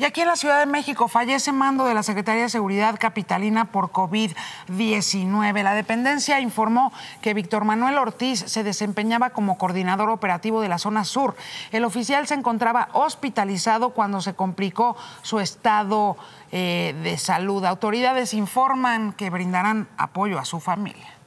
Y aquí en la Ciudad de México fallece mando de la Secretaría de Seguridad Capitalina por COVID-19. La dependencia informó que Víctor Manuel Ortiz se desempeñaba como coordinador operativo de la zona sur. El oficial se encontraba hospitalizado cuando se complicó su estado eh, de salud. Autoridades informan que brindarán apoyo a su familia.